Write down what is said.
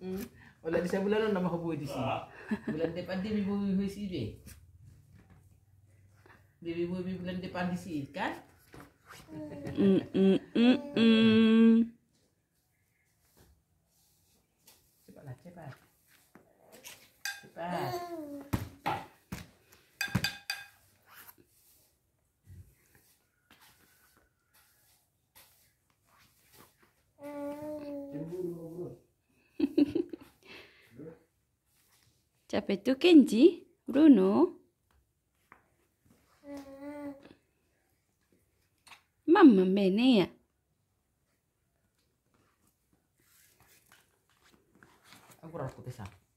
Hmm. Oleh disebab bulan nama hobo di sini. Bulan depan dia bibu bibu si dia. Dia bibu bibu bulan depan di sini kan? Hmm. Hmm. Cepatlah cepat. Cepat. Capek tu Kenji, Bruno. Mama mana ya? Aku rasa kesal.